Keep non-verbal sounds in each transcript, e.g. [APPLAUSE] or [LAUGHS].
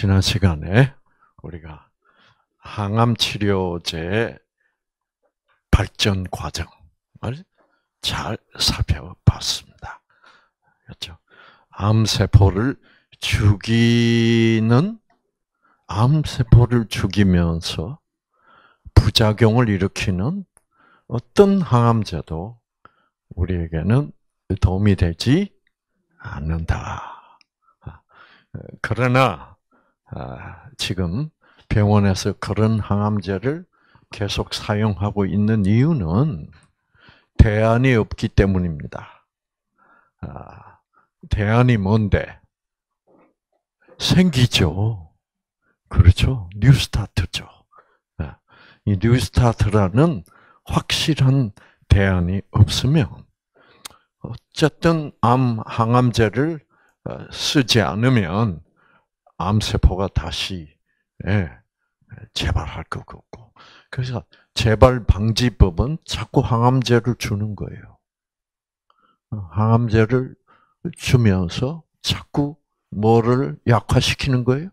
지난 시간에 우리가 항암 치료제 발전 과정을 잘 살펴봤습니다. 그렇죠? 암세포를 죽이는 암세포를 죽이면서 부작용을 일으키는 어떤 항암제도 우리에게는 도움이 되지 않는다. 아, 그러나 아, 지금 병원에서 그런 항암제를 계속 사용하고 있는 이유는 대안이 없기 때문입니다. 아, 대안이 뭔데? 생기죠. 그렇죠. 뉴스타트죠. 아, 이 뉴스타트라는 확실한 대안이 없으면 어쨌든 암 항암제를 어, 쓰지 않으면 암세포가 다시 예, 재발할 것 같고. 그래서 재발 방지법은 자꾸 항암제를 주는 거예요. 어, 항암제를 주면서 자꾸 뭐를 약화시키는 거예요?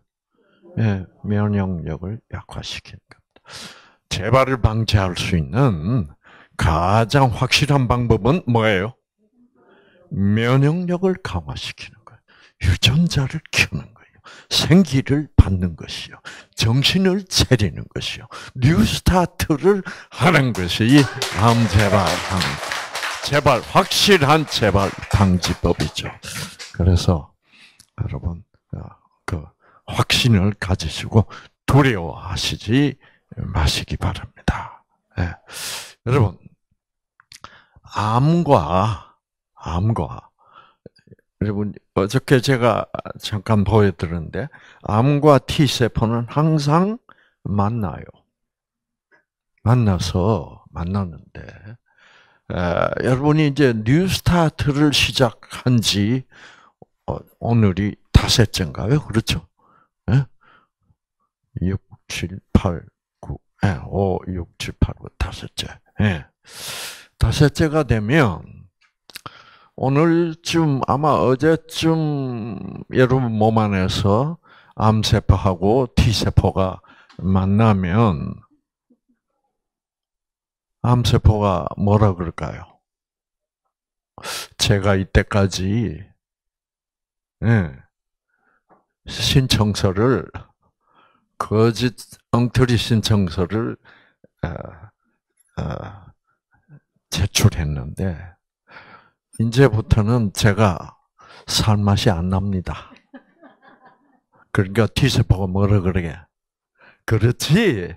네, 면역력을 약화시키는 겁니다. 재발을 방지할 수 있는 가장 확실한 방법은 뭐예요? 면역력을 강화시키는 거예요. 유전자를 키우는 거예요. 생기를 받는 것이요. 정신을 차리는 것이요. 뉴스타트를 하는 것이 암 재발 방 재발 확실한 재발 방지법이죠. 그래서 여러분 어, 그 확신을 가지시고 두려워하시지 마시기 바랍니다. 네. 여러분 암과 암과 여러분 어저께 제가 잠깐 보여드렸는데 암과 T 세포는 항상 만나요. 만나서 만나는데 에, 여러분이 이제 뉴스타트를 시작한 지 어, 오늘이 다섯째인가요? 그렇죠? 예? 6, 7, 8, 9, 예, 5, 6, 7, 8, 9, 다섯째. 예. 다섯째가 되면 오늘쯤 아마 어제쯤 여러분 몸 안에서 암세포하고 T세포가 만나면 암세포가 뭐라 그럴까요? 제가 이때까지 예, 신청서를 거짓 엉터리 신청서를 어, 어, 제출했는데 이제부터는 제가 살 맛이 안 납니다. 그러니까 T세포가 뭐라 그러게? 그렇지.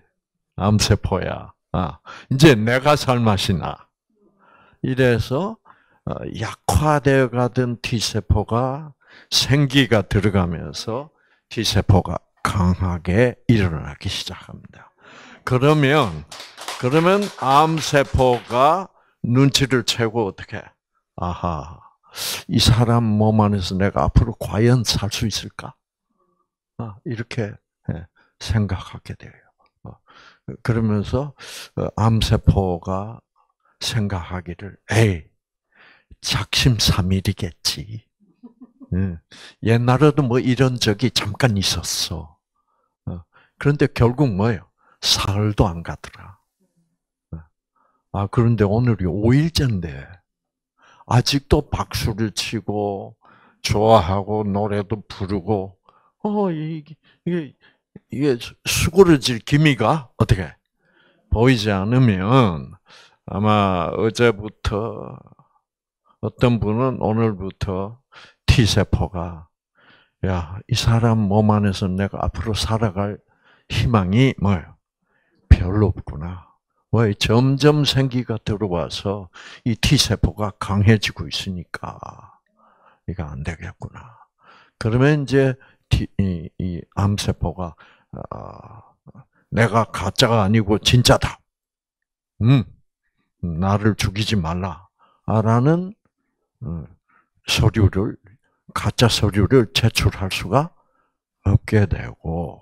암세포야. 아, 이제 내가 살 맛이 나. 이래서 어, 약화되어 가던 T세포가 생기가 들어가면서 T세포가 강하게 일어나기 시작합니다. 그러면, 그러면 암세포가 눈치를 채고 어떻게? 아하, 이 사람 몸 안에서 내가 앞으로 과연 살 수 있을까? 어, 이렇게 예, 생각하게 돼요. 어, 그러면서 어, 암세포가 생각하기를 에이 작심삼일이겠지. 예, 옛날에도 뭐 이런 적이 잠깐 있었어. 그런데 결국 뭐예요? 사흘도 안 가더라. 아 그런데 오늘이 5일째인데 아직도 박수를 치고 좋아하고 노래도 부르고 어 이게 이게, 이게 수그러질 기미가 어떻게 보이지 않으면 아마 어제부터 어떤 분은 오늘부터 T 세포가 야 이 사람 몸 안에서 내가 앞으로 살아갈 희망이 뭐예요? 별로 없구나. 왜? 점점 생기가 들어와서 이 T세포가 강해지고 있으니까. 이거 안 되겠구나. 그러면 이제 티, 이, 이 암세포가, 어, 내가 가짜가 아니고 진짜다. 음, 나를 죽이지 말라. 라는 어, 서류를, 가짜 서류를 제출할 수가 없게 되고,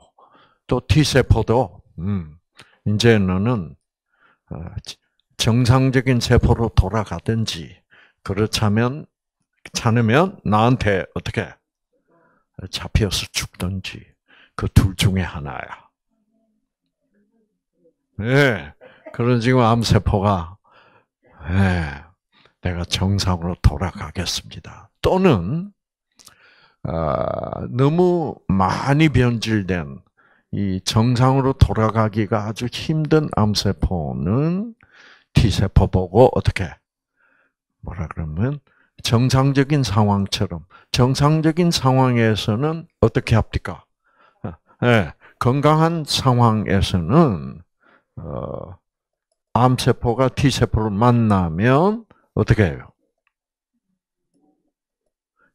또 T세포도, 음, 이제 너는 어, 정상적인 세포로 돌아가든지 그렇다면 않으면 나한테 어떻게 잡혀서 죽든지 그 둘 중에 하나야. 네. 그런 지금 암세포가 네, 예, 내가 정상으로 돌아가겠습니다. 또는 어, 너무 많이 변질된 이 정상으로 돌아가기가 아주 힘든 암세포는 T세포 보고 어떻게 뭐라 그러면 정상적인 상황처럼 정상적인 상황에서는 어떻게 합니까? 네, 건강한 상황에서는 어, 암세포가 T세포를 만나면 어떻게 해요?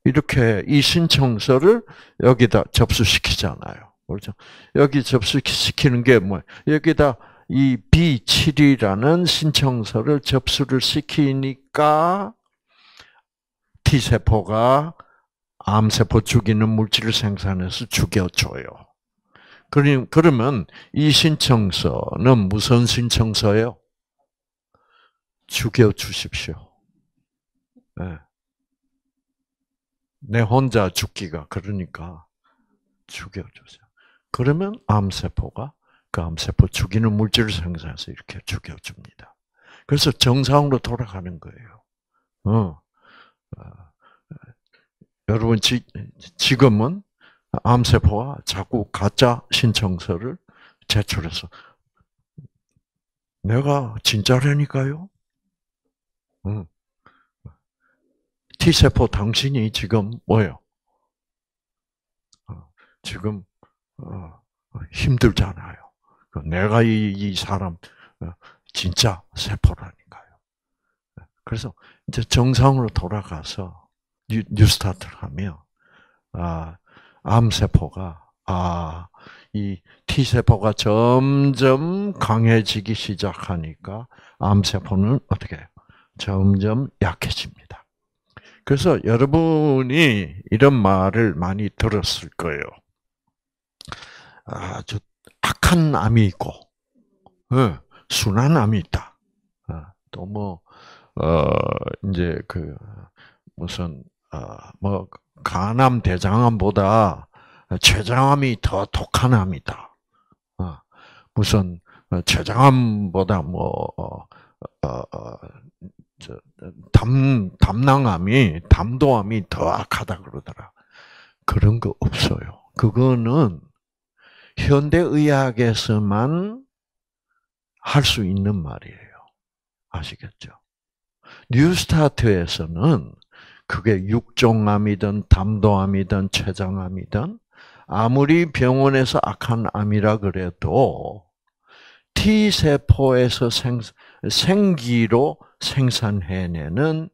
이렇게 이 신청서를 여기다 접수시키잖아요. 그렇죠? 여기 접수시키는 게 뭐? 여기다 이 B7이라는 신청서를 접수를 시키니까 T세포가 암세포 죽이는 물질을 생산해서 죽여줘요. 그럼, 그러면 이 신청서는 무슨 신청서예요? 죽여주십시오. 네. 내 혼자 죽기가 그러니까 죽여주세요. 그러면 암세포가 그 암세포 죽이는 물질을 생산해서 이렇게 죽여줍니다. 그래서 정상으로 돌아가는 거예요. 어. 어, 어 여러분 지, 지금은 암세포가 자꾸 가짜 신청서를 제출해서 내가 진짜라니까요. 응. 어. T세포 당신이 지금 뭐예요? 지금 어, 어, 힘들잖아요. 그 내가 이, 이 사람 어, 진짜 세포라니까요. 그래서 이제 정상으로 돌아가서 뉴, 뉴 스타트를 하면 아, 암세포가 아, 이 T세포가 점점 강해지기 시작하니까 암세포는 어떻게 해요? 점점 약해집니다. 그래서 여러분이 이런 말을 많이 들었을 거예요. 아주 악한 암이 있고, 어, 순한 암이 있다. 예, 또 뭐, 어, 이제 그, 무슨, 어, 뭐, 간암, 대장암보다 췌장암이 더 독한 암이다. 어, 무슨, 췌장암보다 뭐, 어, 어, 어, 저, 담, 담낭암이, 담도암이 더 악하다 그러더라. 그런 거 없어요. 그거는 현대의학에서만 할 수 있는 말이에요. 아시겠죠? 뉴스타트에서는 그게 육종암이든 담도암이든 췌장암이든 아무리 병원에서 악한 암이라 그래도 T세포에서 생, 생기로 생산해내는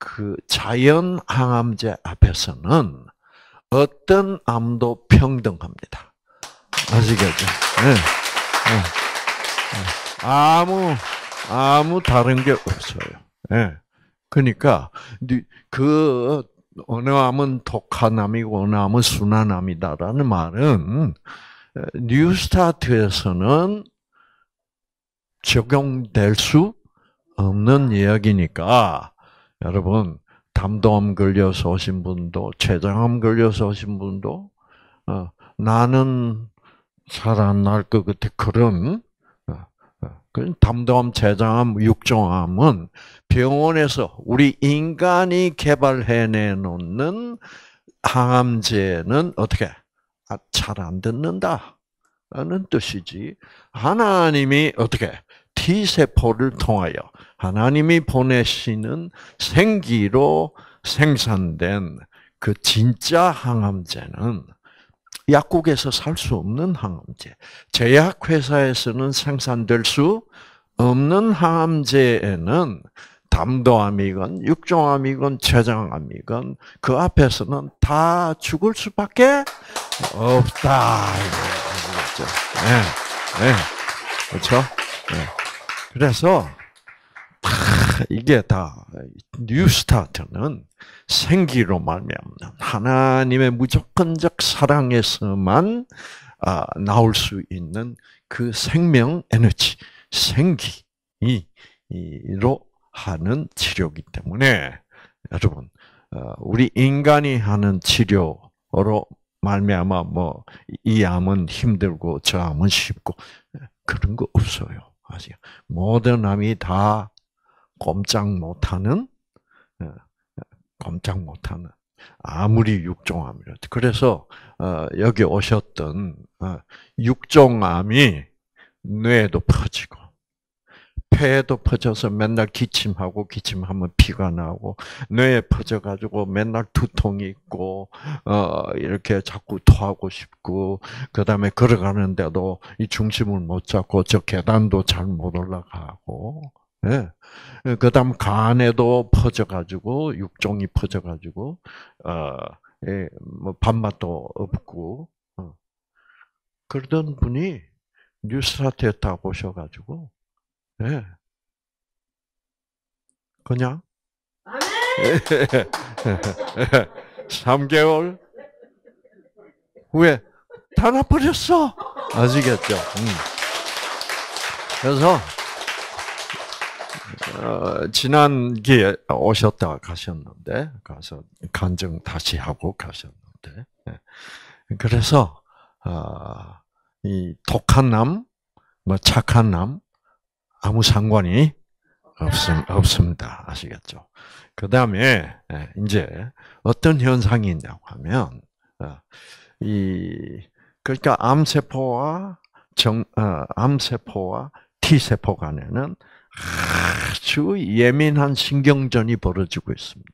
그 자연 항암제 앞에서는 어떤 암도 평등합니다. 아시겠죠? 네. 네. 네. 아무 아무 다른 게 없어요. 네. 그러니까 네, 그 어느 암은 독한 암이고 어느 암은 순한 암이다라는 말은 어, 뉴스타트에서는 적용될 수 없는 이야기니까 여러분 담도암 걸려서 오신 분도 췌장암 걸려서 오신 분도 어, 나는 살아날 것 같아. 그런 그, 그, 어, 어, 그 담도암, 대장함육종함은 병원에서 우리 인간이 개발해내 놓는 항암제는 어떻게 아, 잘 안 듣는다라는 뜻이지. 하나님이 어떻게 T 세포를 통하여 하나님이 보내시는 생기로 생산된 그 진짜 항암제는 약국에서 살 수 없는 항암제, 제약회사에서는 생산될 수 없는 항암제에는 담도암이건 육종암이건 췌장암이건 그 앞에서는 다 죽을 수밖에 없다. 예, 예. 그렇죠. 네. 네. 그렇죠. 네. 그래서 아, 이게 다 뉴스타트는 생기로 말미암는 하나님의 무조건적 사랑에서만 아, 나올 수 있는 그 생명 에너지, 생기로 하는 치료기 때문에 여러분 어, 우리 인간이 하는 치료로 말미암아 뭐이 암은 힘들고 저 암은 쉽고 그런 거 없어요. 아시 모든 암이 다 꼼짝 못하는 꼼짝 못하는 아무리 육종암이라도 그래서 어, 여기 오셨던 어, 육종암이 뇌에도 퍼지고 폐에도 퍼져서 맨날 기침하고 기침하면 피가 나고 뇌에 퍼져 가지고 맨날 두통이 있고 어 이렇게 자꾸 토하고 싶고 그다음에 걸어가는데도 이 중심을 못 잡고 저 계단도 잘 못 올라가고 예. 예. 그다음 간에도 퍼져가지고 육종이 퍼져가지고 어, 예, 뭐 밥맛도 없고 어. 그러던 분이 뉴스타트에 딱 오셔가지고 예. 그냥 아, 네. 3개월 후에 다 나버렸어 아시겠죠? 음. 그래서 어, 지난기에 오셨다 가셨는데 가 가서 간증 다시 하고 가셨는데 예. 그래서 어, 이 독한 남, 뭐 착한 남 아무 상관이 없음, 없습니다. 아시겠죠? 그 다음에, 예, 이제, 어떤 현상이 있냐고 하면, 어, 이, 그러니까 암세포와 정, 어, 암세포와 T세포 간에는 아주 예민한 신경전이 벌어지고 있습니다.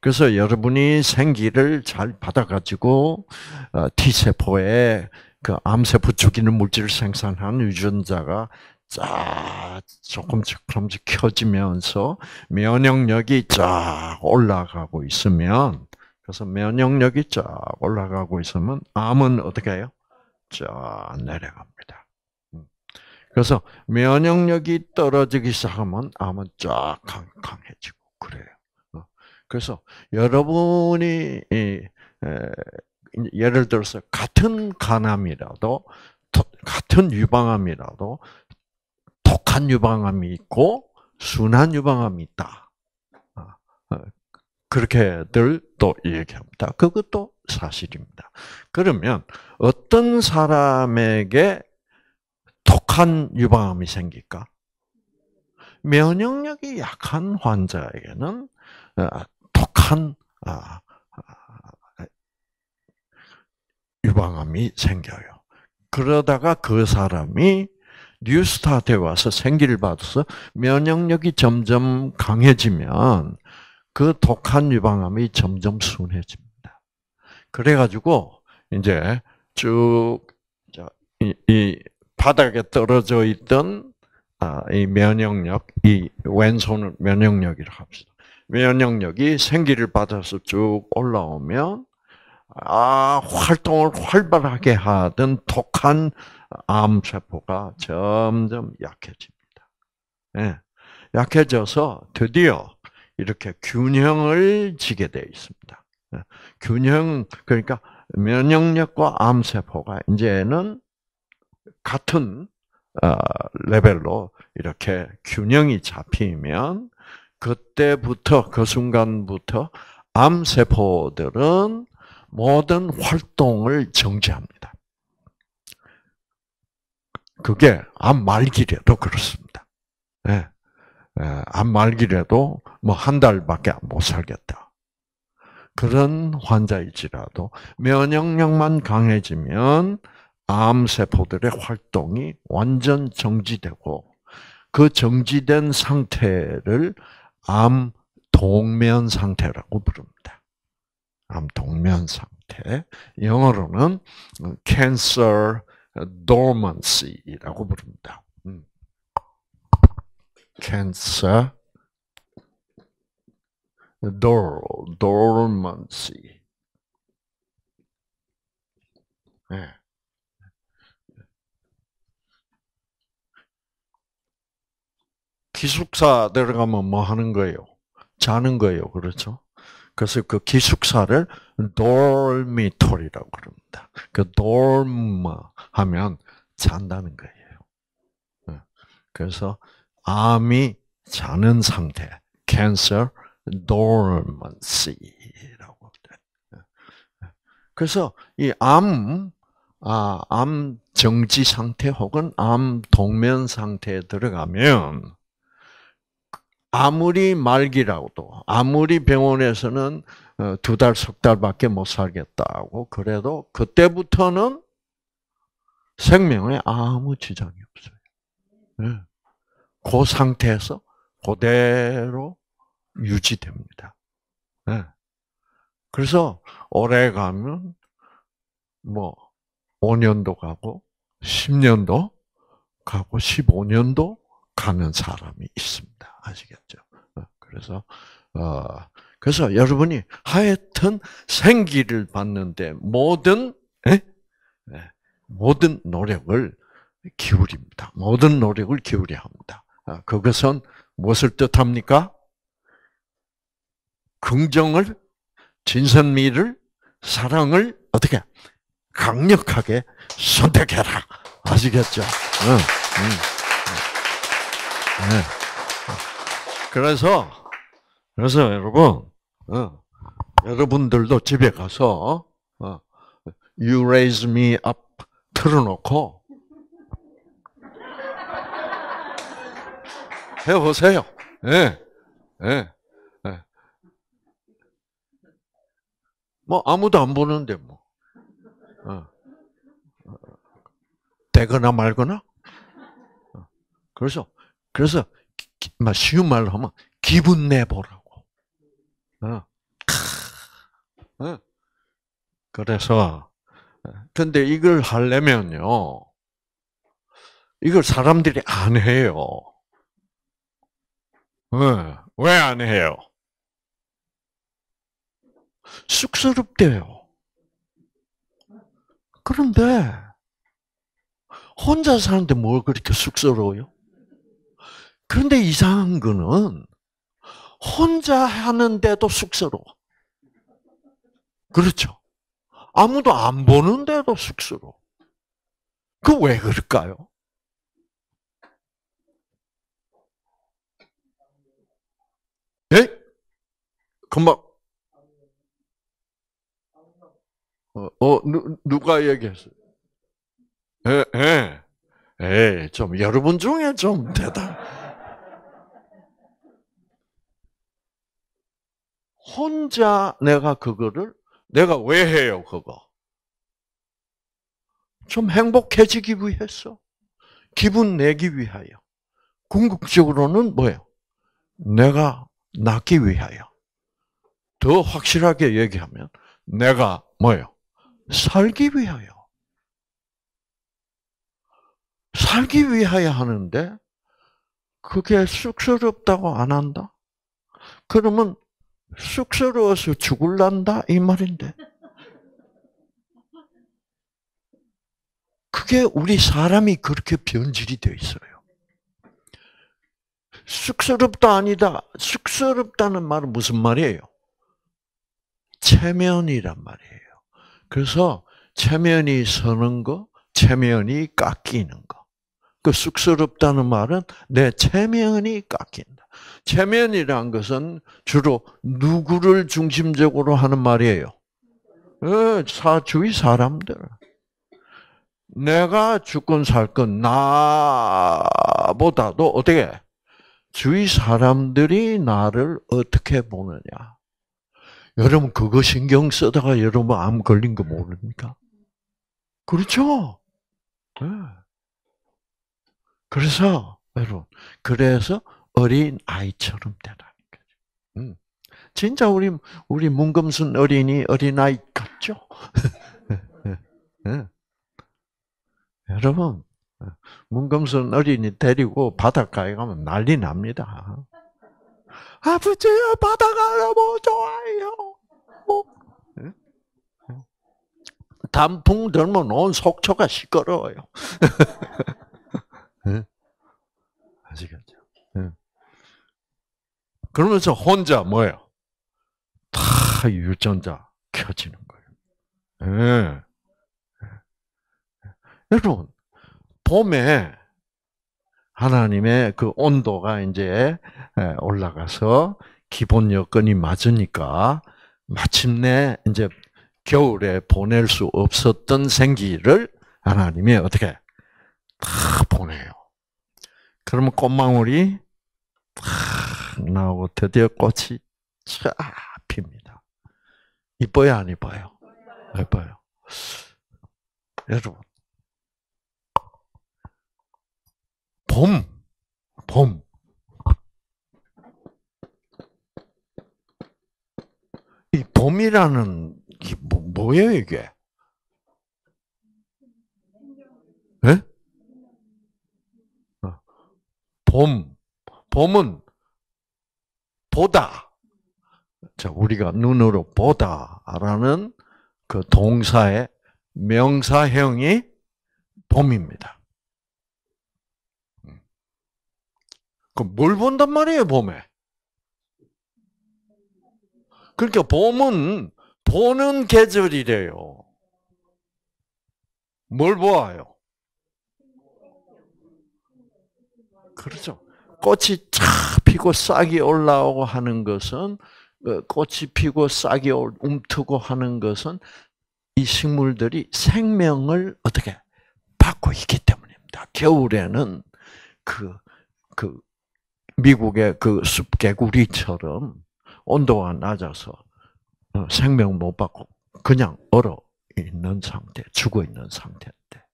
그래서 여러분이 생기를 잘 받아가지고 어, T세포에 그 암세포 죽이는 물질을 생산한 유전자가 쫙 조금씩 조금씩 켜지면서 면역력이 쫙 올라가고 있으면 그래서 면역력이 쫙 올라가고 있으면 암은 어떻게 해요? 쫙 내려갑니다. 그래서 면역력이 떨어지기 시작하면 암은 쫙 강해지고 그래요. 어, 그래서 여러분이 예를 들어서 같은 간암이라도 같은 유방암이라도 독한 유방암이 있고 순한 유방암이 있다. 어, 어, 그렇게들 또 얘기합니다. 그것도 사실입니다. 그러면 어떤 사람에게 혹한 유방암이 생길까? 면역력이 약한 환자에게는 독한 어, 어, 어, 유방암이 생겨요. 그러다가 그 사람이 뉴스타트에 와서 생기를 받아서 면역력이 점점 강해지면 그 독한 유방암이 점점 순해집니다. 그래가지고 이제 쭉이 바닥에 떨어져 있던 아, 이 면역력, 이 왼손을 면역력이라 고 합시다. 면역력이 생기를 받아서 쭉 올라오면 아 활동을 활발하게 하던 독한 암세포가 점점 약해집니다. 네. 약해져서 드디어 이렇게 균형을 지게 되 있습니다. 예. 균형 그러니까 면역력과 암세포가 이제는 같은 어, 레벨로 이렇게 균형이 잡히면 그때부터 그 순간부터 암 세포들은 모든 활동을 정지합니다. 그게 암 말기래도 그렇습니다. 예. 예 암 말기래도 뭐 한 달밖에 못 살겠다. 그런 환자일지라도 면역력만 강해지면 암세포들의 활동이 완전 정지되고 그 정지된 상태를 암 동면 상태라고 부릅니다. 암 동면 상태. 영어로는 cancer dormancy라고 부릅니다. 음. cancer dor dormancy. 네. 기숙사 들어가면 뭐 하는 거예요? 자는 거예요. 그렇죠? 그래서 그 기숙사를 dormitory라고 그니다그 dorm 하면 잔다는 거예요. 예. 그래서 암이 자는 상태, cancer dormancy라고 돼. 예. 예. 그래서 이 암, 아, 암 정지 상태 혹은 암 동면 상태에 들어가면 아무리 말기라고도 아무리 병원에서는 어, 두 달, 석 달밖에 못 살겠다고 그래도 그때부터는 생명에 아무 지장이 없어요. 예. 그 상태에서 그대로 유지됩니다. 예. 그래서 오래 가면 뭐 5년도 가고 10년도 가고 15년도 가는 사람이 있습니다. 아시겠죠? 어, 그래서 어, 그래서 여러분이 하여튼 생기를 받는데 모든 에? 네, 모든 노력을 기울입니다. 모든 노력을 기울여야 합니다. 어, 그것은 무엇을 뜻합니까? 긍정을, 진선미를, 사랑을 어떻게 강력하게 선택해라. 아시겠죠? 응, 어, 응. 음, 음. 네. 그래서 그래서 여러분 어, 여러분들도 집에 가서 어, You Raise Me Up 틀어놓고 해보세요. 예, 예, 예. 뭐 아무도 안 보는데 뭐. 어. 되거나 말거나. 그래서 그래서 뭐 쉬운 말로 하면 기분 내보라고. 어. 어. 어. 그래서 근데 이걸 하려면요. 이걸 사람들이 안 해요. 어. 왜안 해요? 쑥스럽대요. 그런데 혼자 사는데 뭘 그렇게 쑥스러워요? 그런데 이상한 거는 혼자 하는데도 쑥스러워. 그렇죠. 아무도 안 보는데도 쑥스러워. 그 왜 그럴까요? 예? 금방. 어, 어 누, 가 얘기했어요? 예, 예. 예, 좀, 여러분 중에 좀 대답. 혼자 내가 그거를 내가 왜 해요 그거? 좀 행복해지기 위해서, 기분 내기 위하여. 궁극적으로는 뭐예요? 내가 낫기 위하여. 더 확실하게 얘기하면 내가 뭐예요? 살기 위하여. 살기 위하여 하는데 그게 쑥스럽다고 안 한다? 그러면 쑥스러워서 죽을란다 이 말인데 그게 우리 사람이 그렇게 변질이 되어 있어요. 쑥스럽다 아니다. 쑥스럽다는 말은 무슨 말이에요? 체면이란 말이에요. 그래서 체면이 서는 거, 체면이 깎이는 거. 그 쑥스럽다는 말은 내 체면이 깎인는 체면이란 것은 주로 누구를 중심적으로 하는 말이에요? 예, 사주의 사람들. 내가 죽건 살건 나보다도 어떻게 주위 사람들이 나를 어떻게 보느냐. 여러분 그거 신경 쓰다가 여러분 암 걸린 거 모릅니까? 그렇죠. 예. 그래서 여러분 그래서 어린 아이처럼 되라는 거죠. 음. 진짜 우리 우리 문금순 어린이 어린 아이 같죠? 네. [LAUGHS] 여러분 문금순 어린이 데리고 바닷가에 가면 난리 납니다. 아버지 바다가 너무 좋아요. 어? 예? 단풍 들면 온 속초가 시끄러워요. [LAUGHS] 아시겠 그러면서 혼자 뭐예요? 다 유전자 켜지는 거예요. 예. 예. 여러분, 봄에 하나님의 그 온도가 이제 예, 올라가서 기본 여건이 맞으니까 마침내 이제 겨울에 보낼 수 없었던 생기를 하나님이 어떻게 다 보내요. 그러면 꽃망울이 다 나오고 드디어 꽃이 쫙 핍니다. 이뻐요, 안 이뻐요? 이뻐요. 여러분, 봄, 봄. 이 봄이라는 게 뭐, 뭐예요 이게? 예? 어. 봄, 봄은 보다. 자, 우리가 눈으로 보다라는 그 동사의 명사형이 봄입니다. 음. 그뭘 본단 말이에요, 봄에? 그러니까 봄은 보는 계절이래요. 뭘 보아요? 그렇죠. 꽃이 쫙 피고 싹이 올라오고 하는 것은 그 꽃이 피고 싹이 움트고 하는 것은 이 식물들이 생명을 어떻게 받고 있기 때문입니다. 겨울에는 그, 그, 미국의 그 숲개구리처럼 온도가 낮아서 어, 생명 못 받고 그냥 얼어 있는 상태, 죽어 있는 상태인데,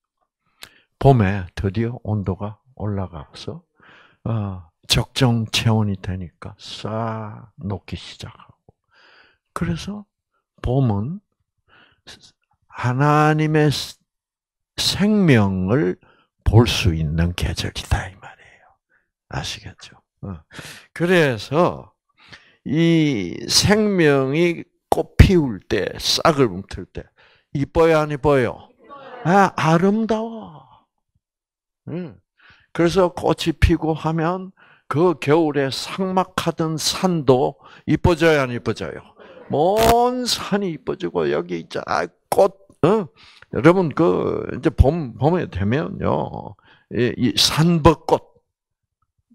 봄에 드디어 온도가 올라가서, 어, 적정 체온이 되니까 싹 녹기 시작하고. 그래서 봄은 하나님의 생명을 볼 수 있는 계절이다 이 말이에요. 아시겠죠? 어. 그래서 이 생명이 꽃 피울 때, 싹을 뭉틀 때 이뻐요 안 이뻐요? 아, 아름다워. 응. 그래서 꽃이 피고 하면 그 겨울에 상막하던 산도 이뻐져요, 안 이뻐져요? 먼 산이 이뻐지고 여기 이제 아, 꽃, 어? 여러분 그 이제 봄 봄에 되면요, 이, 이 산벚꽃,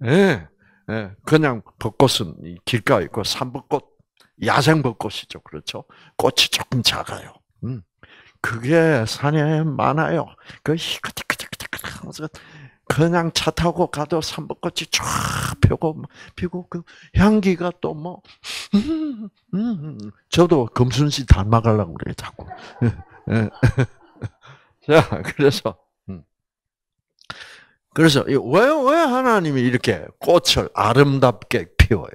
예, 예, 그냥 벚꽃은 길가에 있고 산벚꽃, 야생 벚꽃이죠, 그렇죠? 꽃이 조금 작아요. 음. 그게 산에 많아요. 그 히크티크티크티크 그냥 차 타고 가도 삼벚꽃이 쫙 펴고 피고 그 향기가 또 뭐, 음, 음, 음. 저도 금순 씨 닮아가려고 그래 자꾸. [LAUGHS] 예. [LAUGHS] 자 그래서 음. 그래서 왜 왜 하나님이 이렇게 꽃을 아름답게 피워요?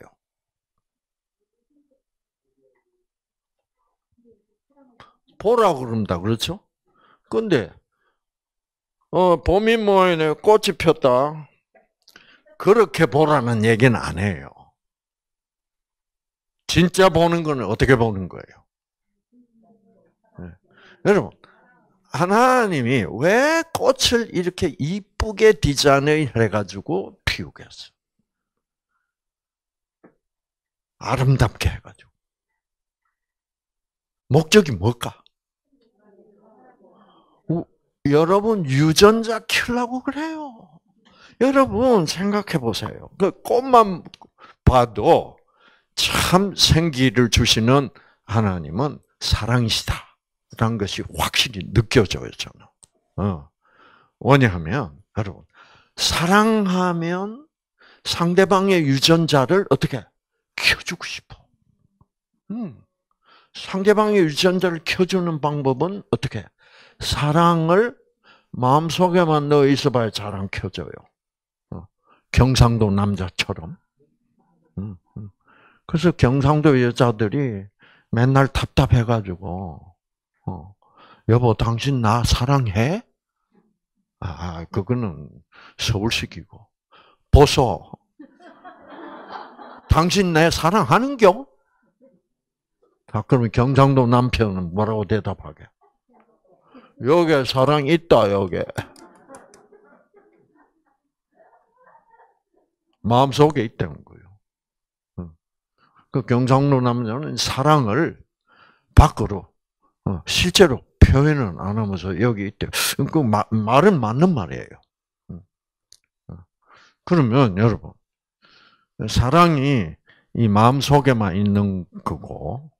보라고 그럽니다. 그렇죠? 근데 어, 봄이 모이네, 꽃이 폈다. 그렇게 보라는 얘기는 안 해요. 진짜 보는 거는 어떻게 보는 거예요? 네. 여러분, 하나님이 왜 꽃을 이렇게 이쁘게 디자인을 해가지고 피우겠어? 아름답게 해가지고. 목적이 뭘까? 여러분 유전자 키려고 그래요. 여러분 생각해 보세요. 그 꽃만 봐도 참 생기를 주시는 하나님은 사랑이시다라는 것이 확실히 느껴져요 저는. 어. 왜냐면 여러분 사랑하면 상대방의 유전자를 어떻게 켜주고 싶어. 음. 상대방의 유전자를 켜주는 방법은 어떻게? 사랑을 마음속에만 넣어 있어봐야 잘안 켜져요. 어, 경상도 남자처럼. 음, 음. 그래서 경상도 여자들이 맨날 답답해가지고, 어, 여보, 당신 나 사랑해? 아, 아 그거는 서울식이고. 보소. 당신 내 사랑하는겨? 아, 그러면 경상도 남편은 뭐라고 대답하게? 여기에 사랑 있다, 여기 마음속에 있다는 거예요. 그 경상도 남자는 사랑을 밖으로 어, 실제로 표현은 안 하면서 여기 있대요. 그 말은 맞는 말이에요. 어. 그러면 여러분 사랑이 이 마음 속에만 있는 거고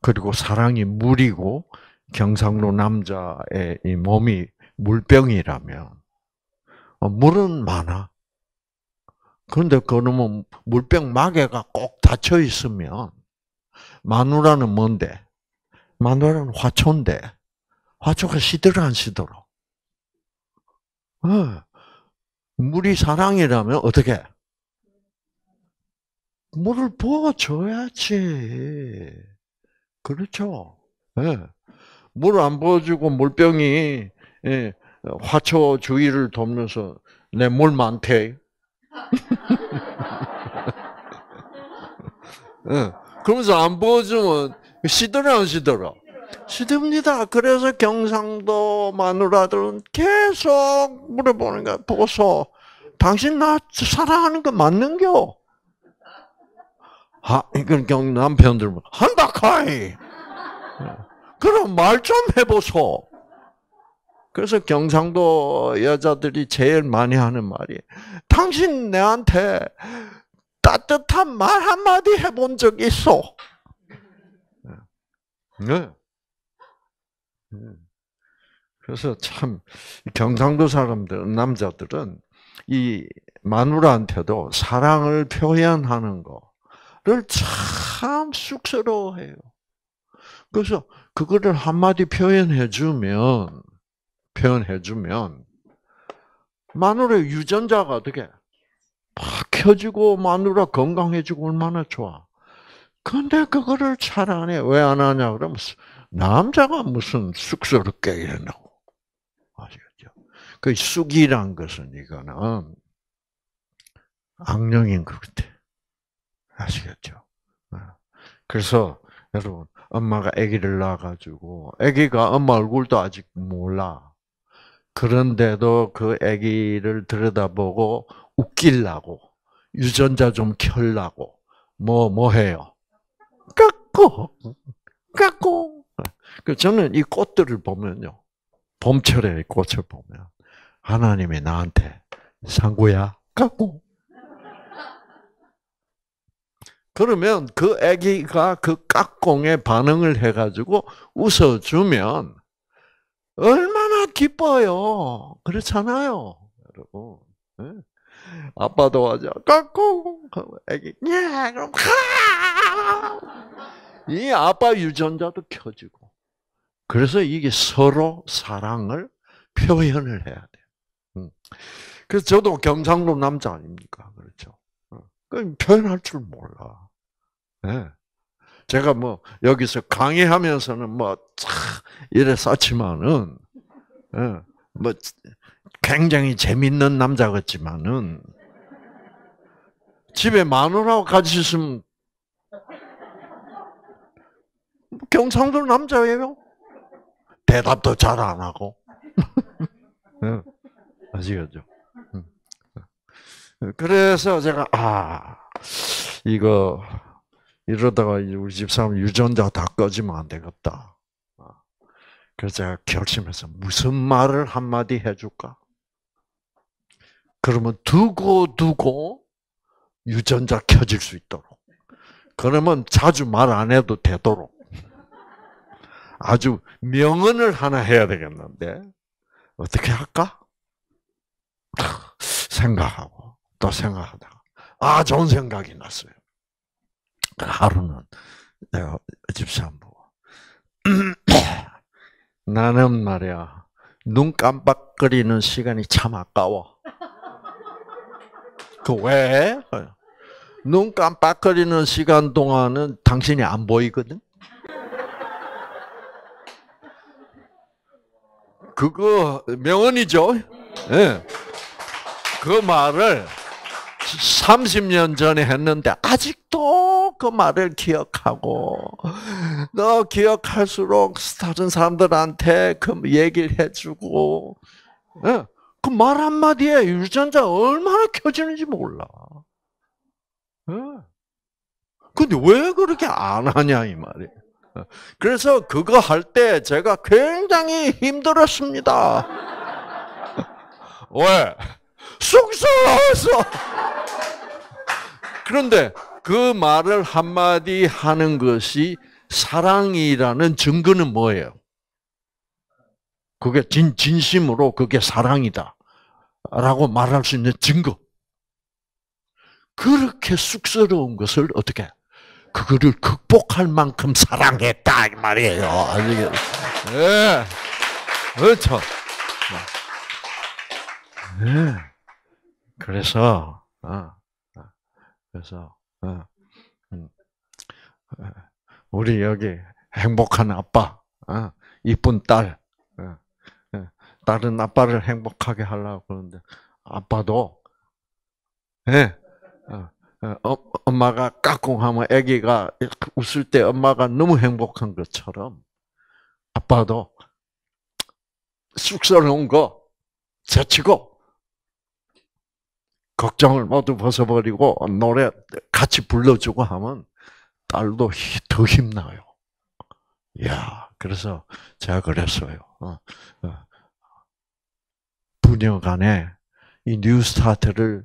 그리고 사랑이 물이고 경상도 남자의 이 몸이 물병이라면 어, 물은 많아. 그런데 그놈은 물병 마개가 꼭 닫혀 있으면 마누라는 뭔데? 마누라는 화초인데 화초가 시들어 안 시들어? 물이 사랑이라면 어떻게? 물을 부어줘야지. 그렇죠? 예. 물안 부어주고 물병이 예, 화초 주위를 돕면서 내 물 많대. [LAUGHS] 예, 그러면서 안 부어주면 시들어 안 시들어? 시듭니다. 그래서 경상도 마누라들은 계속 물어보는 거야. 보소, 당신 나 사랑하는 거 맞는겨? 아, 이건 경 남편들 뭐, 한다 카이. 그럼 말 좀 해보소. 그래서 경상도 여자들이 제일 많이 하는 말이 당신 내한테 따뜻한 말 한마디 해본 적 있어. 네. 네. 네. 그래서 참 경상도 사람들 남자들은 이 마누라한테도 사랑을 표현하는 거를 참 쑥스러워해요. 그래서 그거를 한마디 표현해 주면 표현해 주면 마누라의 유전자가 어떻게 박혀지고 마누라 건강해지고 얼마나 좋아. 근데 그거를 잘 안 해. 왜 안 하냐 그러면 남자가 무슨 쑥스럽게 이러냐고. 아시겠죠? 그 쑥이란 것은 이거는 악령인 것 같아. 아시겠죠? 어. 그래서 여러분 엄마가 아기를 낳아가지고 아기가 엄마 얼굴도 아직 몰라. 그런데도 그 아기를 들여다보고 웃길라고 유전자 좀 켤라고 뭐 뭐 해요. 깎고 깎고. 그 저는 이 꽃들을 보면요. 봄철에 꽃을 보면 하나님이 나한테 상구야 깎고 그러면 그 아기가 그 깍공에 반응을 해가지고 웃어주면 얼마나 기뻐요. 그렇잖아요, 여러분. 예. 아빠도 하죠. 깍공 아기 예 그럼 이 아빠 유전자도 켜지고 그래서 이게 서로 사랑을 표현을 해야 돼요. 음. 그래서 저도 경상도 남자 아닙니까? 그렇죠. 표현할 어. 줄 몰라. 예. 제가 뭐 여기서 강의하면서는 뭐 이래 썼지만은뭐 예. 굉장히 재밌는 남자 같지만은 집에 마누라고 같이 있으면 뭐 경상도 남자예요. 대답도 잘 안 하고 [LAUGHS] 예. 아시겠죠? 음. 그래서 제가 아 이거 이러다가 우리 집사람 유전자 다 꺼지면 안 되겠다. 아. 그래서 제가 결심해서 무슨 말을 한마디 해줄까? 그러면 두고 두고 유전자 켜질 수 있도록. 그러면 자주 말 안 해도 되도록. 아주 명언을 하나 해야 되겠는데, 어떻게 할까? 생각하고, 또 생각하다가, 아, 좋은 생각이 났어요. 하루는 집사부 [CLEARS THROAT] 나는 말이야 눈 깜빡거리는 시간이 참 아까워. 그 왜? 눈 깜빡거리는 시간 동안은 당신이 안 보이거든. 그거 명언이죠. 네. 그 말을 30년 전에 했는데 아직도 그 말을 기억하고 너 기억할수록 다른 사람들한테 그 얘기를 해주고 예, 그말 한마디에 유전자 얼마나 켜지는지 몰라. 예. 근데 왜 그렇게 안 하냐 이 말이에요. 예. 그래서 그거 할 때 제가 굉장히 힘들었습니다. [LAUGHS] 왜? 쑥스러워서. 그런데 그 말을 한마디 하는 것이 사랑이라는 증거는 뭐예요? 그게 진, 진심으로 그게 사랑이다. 라고 말할 수 있는 증거. 그렇게 쑥스러운 것을 어떻게, 그거를 극복할 만큼 사랑했다. 이 말이에요. 아겠어요 예, 그렇죠. 네. 그래서, 어, 어 그래서, 어, 음. 우리 여기 행복한 아빠, 어, 이쁜 딸, 딸은 어, 아빠를 행복하게 하려고 그러는데 아빠도 예, 어, 엄마가 까꿍하면 아기가 웃을 때 엄마가 너무 행복한 것처럼 아빠도 쑥스러운 거 제치고 걱정을 모두 벗어버리고 노래 같이 불러주고 하면 딸도 더 힘나요. 야, 그래서 제가 그랬어요. 어, 어. 부녀간에 이 뉴스타트를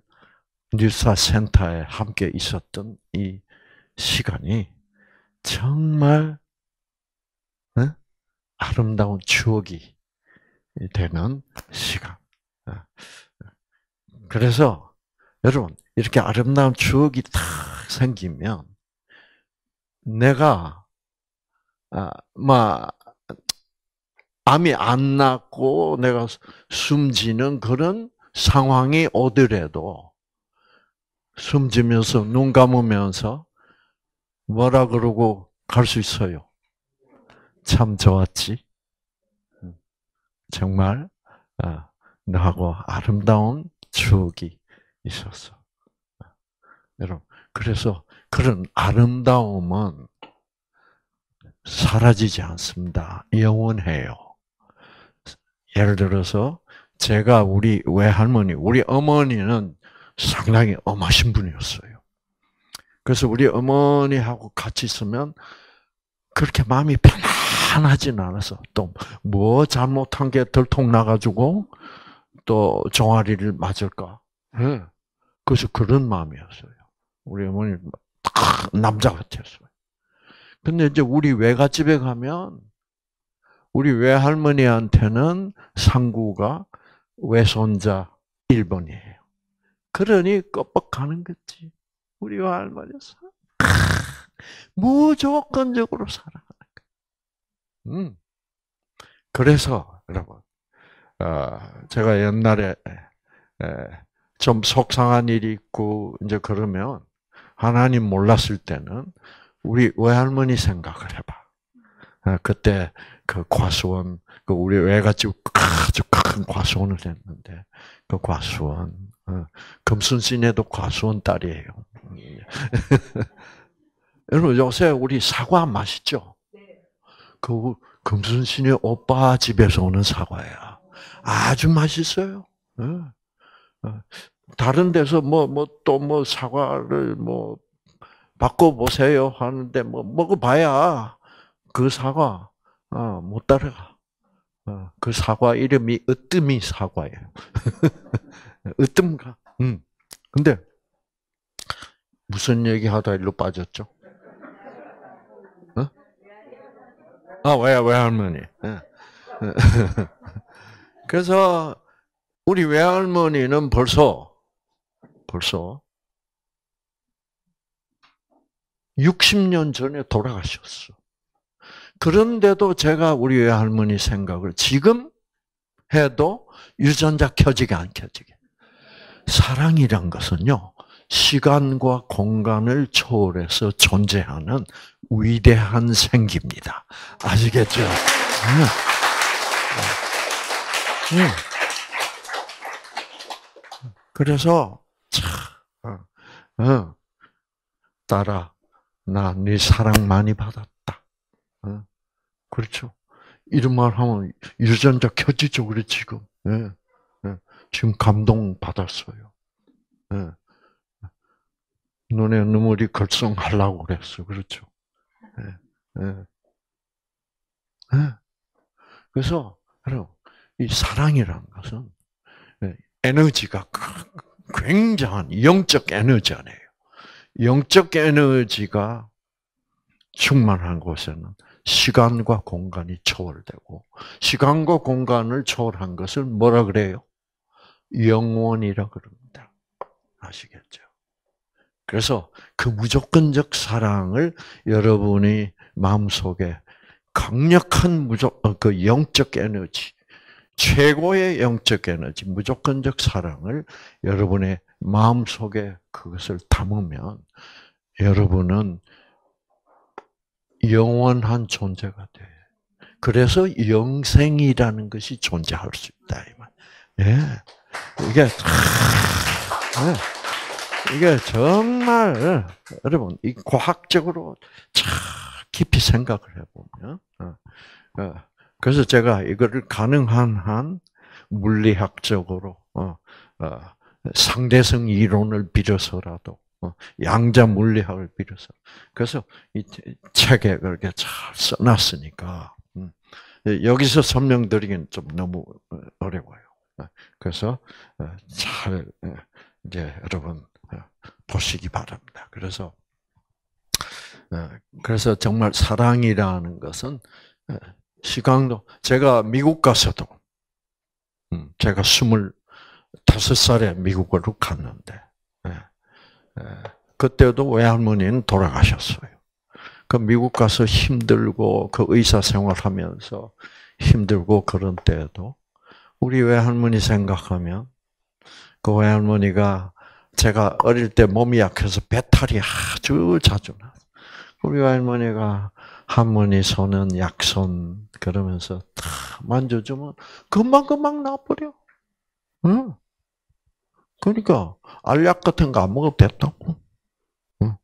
뉴스타 센터에 함께 있었던 이 시간이 정말 어? 아름다운 추억이 되는 시간. 그래서 여러분, 이렇게 아름다운 추억이 탁 생기면, 내가, 아, 막, 암이 안 났고, 내가 숨지는 그런 상황이 오더라도, 숨지면서, 눈 감으면서, 뭐라 그러고 갈 수 있어요. 참 좋았지. 정말, 나하고 아, 아름다운 추억이 있었어. 네. 여러분, 그래서 그런 아름다움은 사라지지 않습니다. 영원해요. 예를 들어서 제가 우리 외할머니, 우리 어머니는 상당히 엄하신 분이었어요. 그래서 우리 어머니하고 같이 있으면 그렇게 마음이 편안하진 않아서 또 뭐 잘못한 게 덜통 나가지고 또 종아리를 맞을까? 네. 그래서 그런 마음이었어요. 우리 어머니 딱 남자 같았어요. 근데 이제 우리 외갓집에 가면 우리 외할머니한테는 상구가 외손자 1번이에요. 그러니 껍벅 가는 거지. 우리 할머니 무조건적으로 사랑하는 거. 음. 그래서 여러분, 어, 제가 옛날에 에, 좀 속상한 일이 있고 이제 그러면 하나님 몰랐을 때는 우리 외할머니 생각을 해봐. 아, 그때 그 과수원 그 우리 외가집 아주 큰 과수원을 했는데 그 과수원 어, 금순신에도 과수원 딸이에요. [LAUGHS] 여러분 요새 우리 사과 맛있죠? 그 금순신의 오빠 집에서 오는 사과야. 아주 맛있어요. 어, 다른 데서 뭐 뭐 또뭐 뭐뭐 사과를 뭐 바꿔 보세요 하는데 뭐 먹어봐야 그 사과 어, 못 따라가. 어, 그 사과 이름이 으뜸이 사과예요. [LAUGHS] 으뜸가. 음. 근데 무슨 얘기하다 일로 빠졌죠? 어? 아, 왜, 왜 할머니? 예. 어. [LAUGHS] 그래서 우리 외할머니는 벌써 벌써 60년 전에 돌아가셨어. 그런데도 제가 우리 외할머니 생각을 지금 해도 유전자 켜지게 안 켜지게. 사랑이란 것은요, 시간과 공간을 초월해서 존재하는 위대한 생기입니다. 아시겠죠? 네. 네. 그래서 차, 어, 어, 딸아, 나네 사랑 많이 받았다. 어, 그렇죠? 이런 말 하면 유전자 켜지죠, 우리 지금. 예, 예, 지금 감동 받았어요. 예. 눈에 눈물이 걸성하려고 그랬어, 그렇죠? 예, 예. 예. 그래서 여러분, 이 사랑이라는 것은 에너지가 굉장한 영적 에너지잖아요. 영적 에너지가 충만한 곳에는 시간과 공간이 초월되고 시간과 공간을 초월한 것을 뭐라 그래요? 영원이라 그럽니다. 아시겠죠? 그래서 그 무조건적 사랑을 여러분이 마음속에 강력한 무조그 어, 영적 에너지 최고의 영적 에너지, 무조건적 사랑을 여러분의 마음속에 그것을 담으면 여러분은 영원한 존재가 돼. 그래서 영생이라는 것이 존재할 수 있다. 예. 이게, 아, 예. 이게 정말, 예. 여러분, 이 과학적으로 깊이 생각을 해보면, 어, 어, 그래서 제가 이거를 가능한 한 물리학적으로 어, 어, 상대성 이론을 빌어서라도 어, 양자 물리학을 빌어서 그래서 이 책에 그렇게 잘 써놨으니까 음, 여기서 설명드리긴 좀 너무 어려워요. 그래서 잘 이제 여러분 보시기 바랍니다. 그래서 그래서 정말 사랑이라는 것은 시강도 제가 미국 가서도 음, 제가 2 5 살에 미국으로 갔는데 예, 예, 그때도 외할머니는 돌아가셨어요. 그 미국 가서 힘들고 그 의사 생활하면서 힘들고 그런 때에도 우리 외할머니 생각하면 그 외할머니가 제가 어릴 때 몸이 약해서 배탈이 아주 자주 나. 요 우리 할머니가 할머니 손은 약손 그러면서 다 만져주면 금방 금방 나버려. 응? 그러니까 알약 같은 거 안 먹어도 됐다고. 응?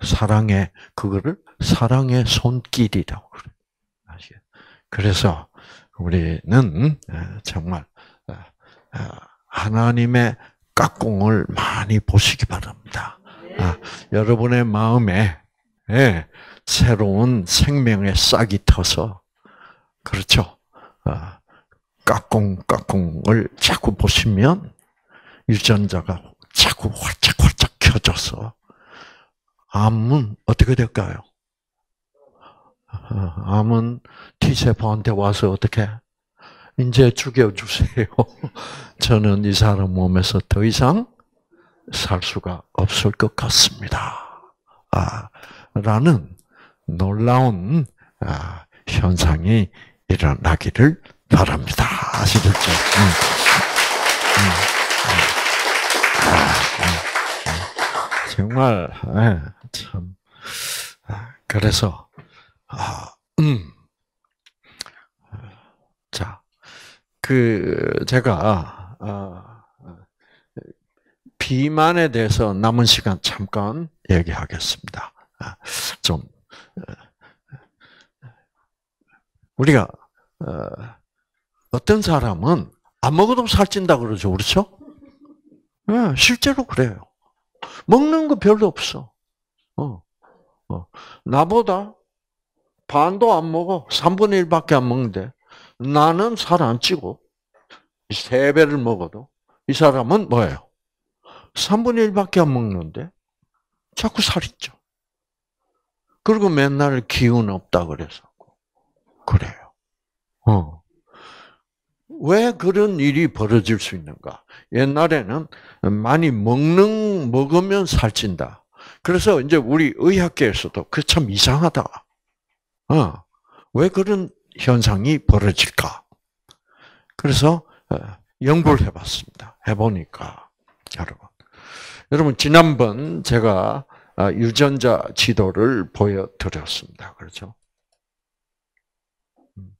사랑의 그거를 사랑의 손길이라고 그래. 아시 그래서 우리는 정말 하나님의 깍공을 많이 보시기 바랍니다. 아, 여러분의 마음에 예, 새로운 생명의 싹이 터서 그렇죠. 아, 까꿍까꿍을 자꾸 보시면 유전자가 자꾸 활짝활짝 켜져서 암은 어떻게 될까요? 아, 암은 T세포한테 와서 어떻게 이제 죽여주세요. [LAUGHS] 저는 이 사람 몸에서 더 이상 살 수가 없을 것 같습니다. 아, 라는 놀라운 아, 현상이 일어나기를 바랍니다. 아시겠죠? 응. 음. 응. 음. 음. 아, 정말 예, 참 아, 그래서 아, 음. 아, 자, 그 제가 아, 비만에 대해서 남은 시간 잠깐 얘기하겠습니다. 아, 좀 어, 우리가 어, 어떤 사람은 아무것도 살찐다 그러죠, 그렇죠? 예, 실제로 그래요. 먹는 거 별로 없어. 어. 어. 나보다 반도 안 먹어. 3분의 1밖에 안 먹는데. 나는 살 안 찌고, 세 배를 먹어도. 이 사람은 뭐예요? 3분의 1밖에 안 먹는데 자꾸 살이 쪄. 그리고 맨날 기운 없다 그래서 그래요. 어. 왜 그런 일이 벌어질 수 있는가? 옛날에는 많이 먹는 먹으면 살찐다. 그래서 이제 우리 의학계에서도 그 참 이상하다. 어. 왜 그런 현상이 벌어질까? 그래서 어, 연구를 해봤습니다. 해보니까 여러분 여러분 지난번 제가 아, 유전자 지도를 보여드렸습니다. 그렇죠? 음.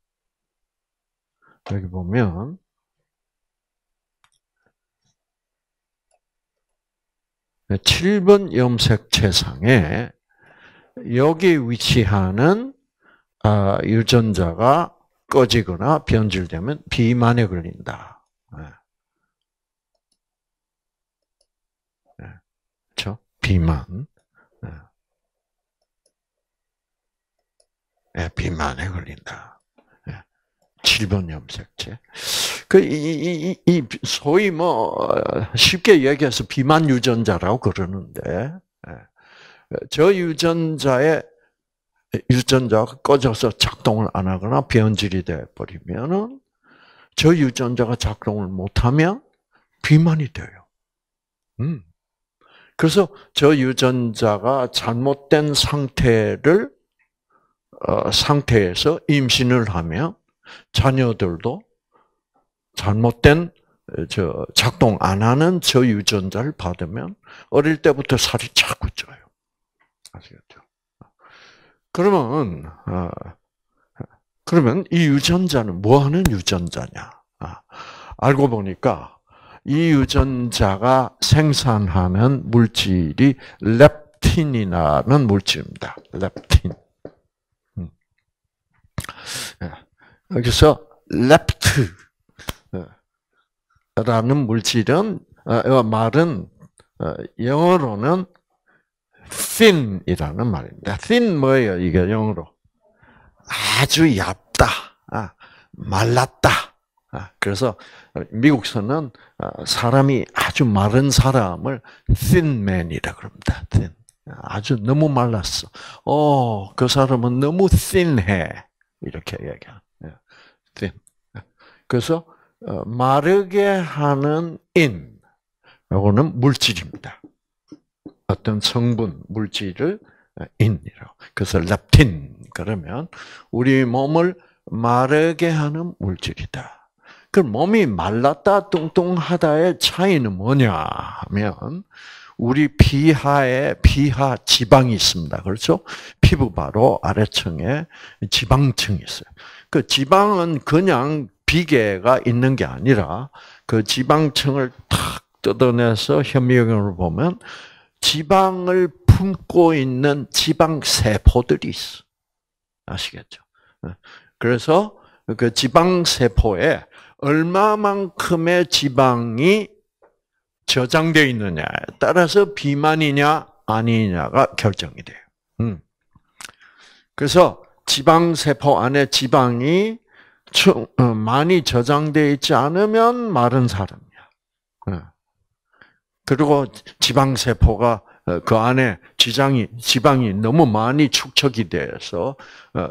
여기 보면 7번 염색체상에 여기 위치하는 아, 유전자가 꺼지거나 변질되면 비만에 걸린다. 네. 비만, 예, 예, 비만에 걸린다. 7번 예, 염색체. 그, 이, 이, 이, 소위 뭐, 쉽게 얘기해서 비만 유전자라고 그러는데, 저 유전자의 유전자가 꺼져서 작동을 안 하거나 변질이 돼버리면은, 저 유전자가 작동을 못하면 비만이 돼요. 음. 그래서 저 유전자가 잘못된 상태를 어, 상태에서 임신을 하면 자녀들도 잘못된 저 작동 안 하는 저 유전자를 받으면 어릴 때부터 살이 자꾸 쪄요. 아시겠죠? 그러면 어, 그러면 이 유전자는 뭐 하는 유전자냐? 아, 알고 보니까 이 유전자가 생산하는 물질이 렙틴이라는 물질입니다. 렙틴. 음. 예. 여기서 렙트라는 예. 물질은 어, 말은 어, 영어로는 thin이라는 말입니다. thin 뭐예요? 이게 영어로 아주 얇다, 아, 말랐다. 아, 그래서 미국서는 에 아, 사람이 아주 마른 사람을 thin man이라 그럽니다. thin. 아주 너무 말랐어. 어, 그 사람은 너무 thin해. 이렇게 얘기해. 예, thin. 그래서 어, 마르게 하는 in. 요거는 물질입니다. 어떤 성분, 물질을 어, 인이라고. 그래서 렙틴 그러면 우리 몸을 마르게 하는 물질이다. 그 몸이 말랐다 뚱뚱하다의 차이는 뭐냐 하면 우리 피하에 피하 지방이 있습니다. 그렇죠? 피부 바로 아래층에 지방층이 있어요. 그 지방은 그냥 비계가 있는 게 아니라 그 지방층을 탁 뜯어내서 현미경으로 보면 지방을 품고 있는 지방 세포들이 있어. 아시겠죠? 예. 그래서 그 지방 세포에 얼마만큼의 지방이 저장되어 있느냐에 따라서 비만이냐 아니냐가 결정이 돼요. 음. 그래서 지방세포 안에 지방이 어, 많이 저장되어 있지 않으면 마른 사람이야. 어. 그리고 지방세포가 어, 그 안에 지장이, 지방이 너무 많이 축적이 돼서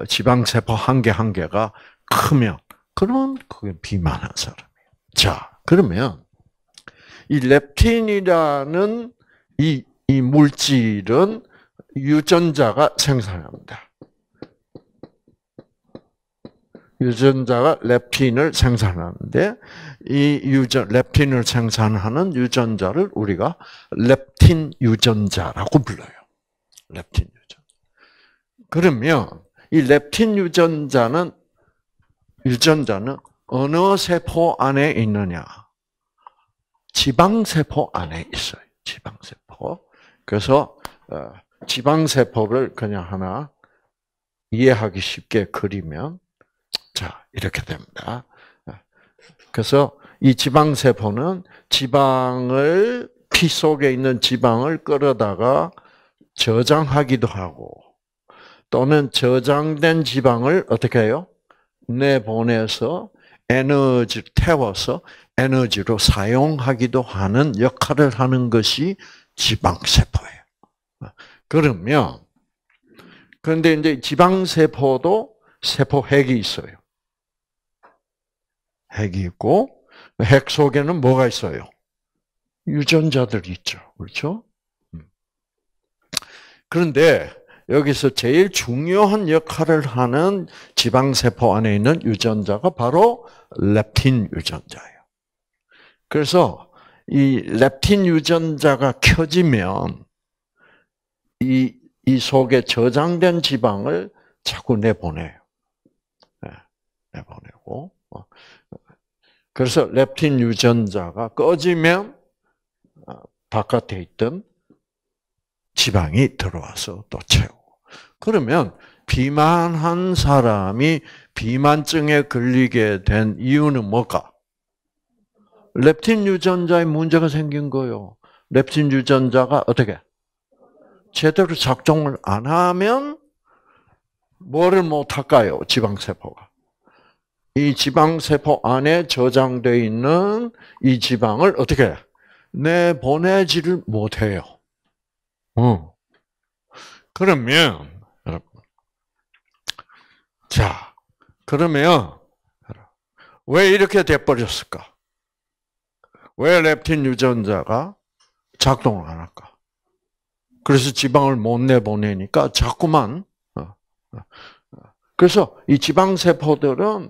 지방세포 한 개 한 개가 크면 그러면 그게 비만한 사람이에요. 자, 그러면 이 렙틴이라는 이, 이 물질은 유전자가 생산합니다. 유전자가 렙틴을 생산하는데 이 유전 렙틴을 생산하는 유전자를 우리가 렙틴 유전자라고 불러요. 렙틴 유전. 그러면 이 렙틴 유전자는 유전자는 어느 세포 안에 있느냐? 지방세포 안에 있어요. 지방세포. 그래서 어, 지방세포를 그냥 하나 이해하기 쉽게 그리면 자 이렇게 됩니다. 그래서 이 지방세포는 지방을 피 속에 있는 지방을 끌어다가 저장하기도 하고 또는 저장된 지방을 어떻게 해요? 내보내서 에너지 를 태워서 에너지로 사용하기도 하는 역할을 하는 것이 지방세포예요. 그러면 그런데 이제 지방세포도 세포핵이 있어요. 핵이 있고 핵 속에는 뭐가 있어요? 유전자들이 있죠. 그렇죠? 음. 그런데 여기서 제일 중요한 역할을 하는 지방세포 안에 있는 유전자가 바로 렙틴 유전자예요. 그래서 이 렙틴 유전자가 켜지면 이, 이 속에 저장된 지방을 자꾸 내보내요. 네, 내보내고. 그래서 렙틴 유전자가 꺼지면 어, 바깥에 있던 지방이 들어와서 또 채워. 그러면 비만한 사람이 비만증에 걸리게 된 이유는 뭘까? 렙틴 유전자에 문제가 생긴 거요. 렙틴 유전자가 어떻게? 제대로 작동을 안 하면 뭐를 못 할까요? 지방세포가. 이 지방세포 안에 저장되어 있는 이 지방을 어떻게 내보내지를 못해요. 어. 그러면 자, 그러면 왜 이렇게 돼버렸을까? 왜 렙틴 유전자가 작동을 안 할까? 그래서 지방을 못 내보내니까 자꾸만 어, 어, 어. 그래서 이 지방 세포들은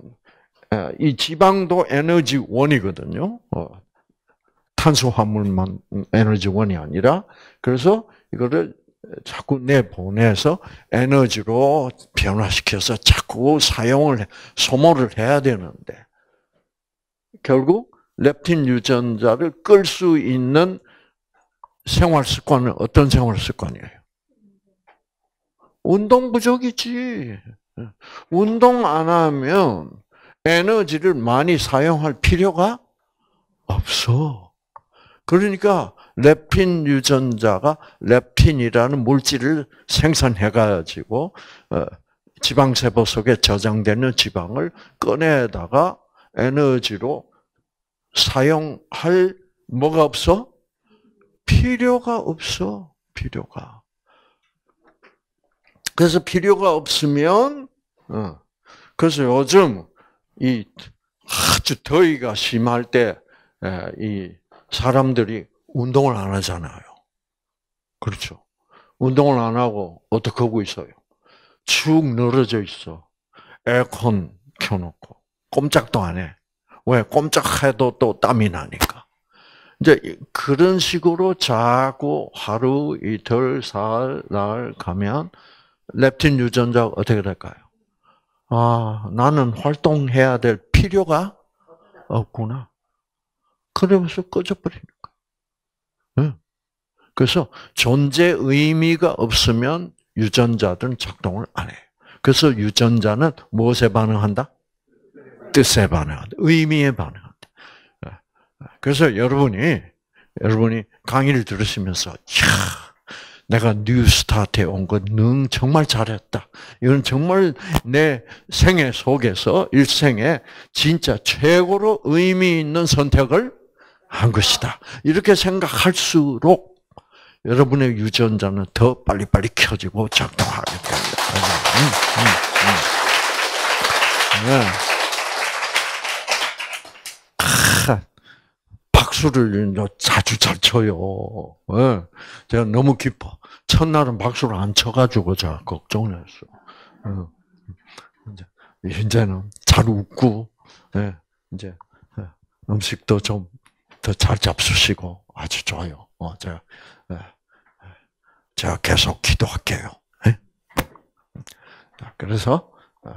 이 지방도 에너지원이거든요. 탄수화물만 에너지원이 아니라 그래서 이거를 자꾸 내보내서 에너지로 변화시켜서 자꾸 사용을, 소모를 해야 되는데, 결국 렙틴 유전자를 끌 수 있는 생활 습관은 어떤 생활 습관이에요? 운동 부족이지. 운동 안 하면 에너지를 많이 사용할 필요가 없어. 그러니까 렙틴 유전자가 렙틴이라는 물질을 생산해 가지고 어, 지방세포 속에 저장되는 지방을 꺼내다가 에너지로 사용할 뭐가 없어? 필요가 없어. 필요가. 그래서 필요가 없으면 어, 그래서 요즘 이 아주 더위가 심할 때 이 사람들이 운동을 안 하잖아요. 그렇죠. 운동을 안 하고 어떻게 하고 있어요? 축 늘어져 있어. 에어컨 켜놓고 꼼짝도 안 해. 왜? 꼼짝해도 또 땀이 나니까. 이제 그런 식으로 자꾸 하루 이틀 사날 가면 렙틴 유전자 어떻게 될까요? 아 나는 활동해야 될 필요가 없구나. 그러면서 꺼져버리는. 예. 그래서 존재 의미가 없으면 유전자들은 작동을 안 해요. 그래서 유전자는 무엇에 반응한다? 뜻에 반응한다. 의미에 반응한다. 예. 그래서 여러분이 여러분이 강의를 들으시면서 야 내가 뉴스타트에 온거능 정말 잘했다. 이건 정말 내 생애 속에서 일생에 진짜 최고로 의미 있는 선택을 한 것이다. 이렇게 생각할수록 여러분의 유전자는 더 빨리빨리 켜지고 작동하게 됩니다. 음, 음, 음. 네. 아, 박수를 자주 잘 쳐요. 네. 제가 너무 기뻐. 첫날은 박수를 안 쳐가지고 제가 걱정 했어. 어. 이제는 잘 웃고, 네. 이제 네. 음식도 좀 더잘 잡수시고 아주 좋아요. 어, 제가 예, 예. 제가 계속 기도할게요. 예? 그래서 어,